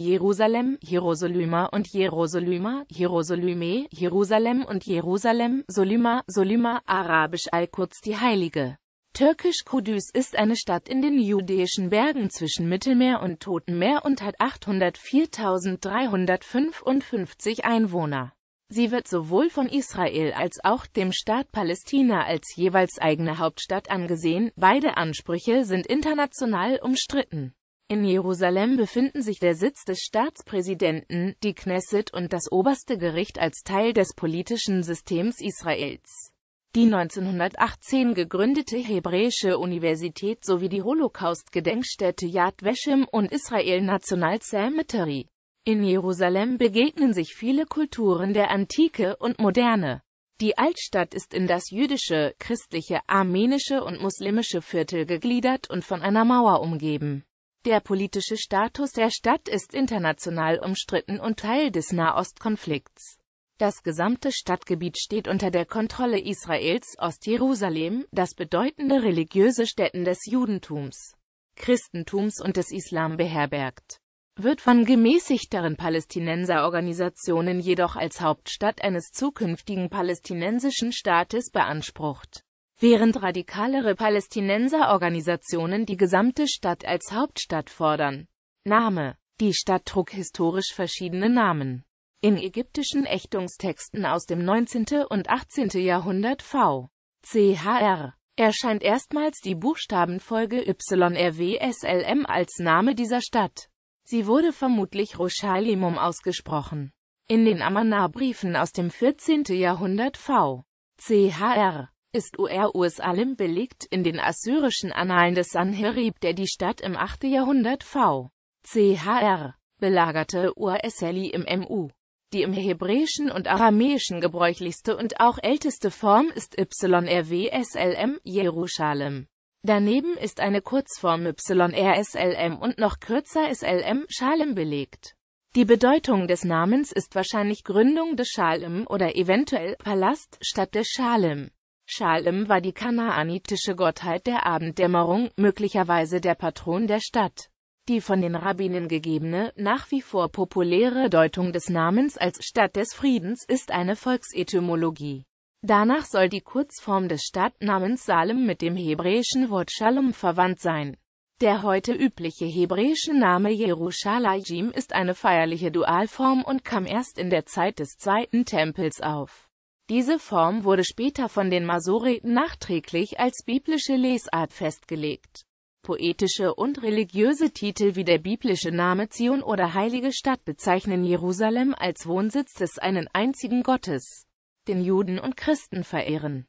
Jerusalem, Hierosolyma und Jerosolyma, Hierosolyme, Jerusalem und Jerusalem, Solima, Solima, arabisch allkurz die Heilige. Türkisch Kudüs ist eine Stadt in den judäischen Bergen zwischen Mittelmeer und Totenmeer und hat 804.355 Einwohner. Sie wird sowohl von Israel als auch dem Staat Palästina als jeweils eigene Hauptstadt angesehen, beide Ansprüche sind international umstritten. In Jerusalem befinden sich der Sitz des Staatspräsidenten, die Knesset und das oberste Gericht als Teil des politischen Systems Israels. Die 1918 gegründete Hebräische Universität sowie die Holocaust-Gedenkstätte Yad Vashem und Israel National Cemetery. In Jerusalem begegnen sich viele Kulturen der Antike und Moderne. Die Altstadt ist in das jüdische, christliche, armenische und muslimische Viertel gegliedert und von einer Mauer umgeben. Der politische Status der Stadt ist international umstritten und Teil des Nahostkonflikts. Das gesamte Stadtgebiet steht unter der Kontrolle Israels, Ostjerusalem, das bedeutende religiöse Stätten des Judentums, Christentums und des Islam beherbergt wird von gemäßigteren Palästinenserorganisationen jedoch als Hauptstadt eines zukünftigen palästinensischen Staates beansprucht während radikalere Palästinenserorganisationen die gesamte Stadt als Hauptstadt fordern. Name Die Stadt trug historisch verschiedene Namen. In ägyptischen Ächtungstexten aus dem 19. und 18. Jahrhundert v. chr. erscheint erstmals die Buchstabenfolge YRWSLM als Name dieser Stadt. Sie wurde vermutlich Roshalimum ausgesprochen. In den Amarna-Briefen aus dem 14. Jahrhundert v. chr ist Ur Ursalim belegt, in den assyrischen Annalen des Sanherib, der die Stadt im 8. Jahrhundert v. chr. belagerte Ur Esseli im MU. Die im Hebräischen und Aramäischen gebräuchlichste und auch älteste Form ist YRWSLM Jerusalem. Daneben ist eine Kurzform YRSLM und noch kürzer SLM Schalem belegt. Die Bedeutung des Namens ist wahrscheinlich Gründung des Schalem oder eventuell Palast statt des Schalem. Schalem war die kanaanitische Gottheit der Abenddämmerung, möglicherweise der Patron der Stadt. Die von den Rabbinen gegebene, nach wie vor populäre Deutung des Namens als Stadt des Friedens ist eine Volksetymologie. Danach soll die Kurzform des Stadtnamens Salem mit dem hebräischen Wort Shalom verwandt sein. Der heute übliche hebräische Name Jerusalem ist eine feierliche Dualform und kam erst in der Zeit des Zweiten Tempels auf diese Form wurde später von den Masoreten nachträglich als biblische Lesart festgelegt. Poetische und religiöse Titel wie der biblische Name Zion oder Heilige Stadt bezeichnen Jerusalem als Wohnsitz des einen einzigen Gottes, den Juden und Christen verehren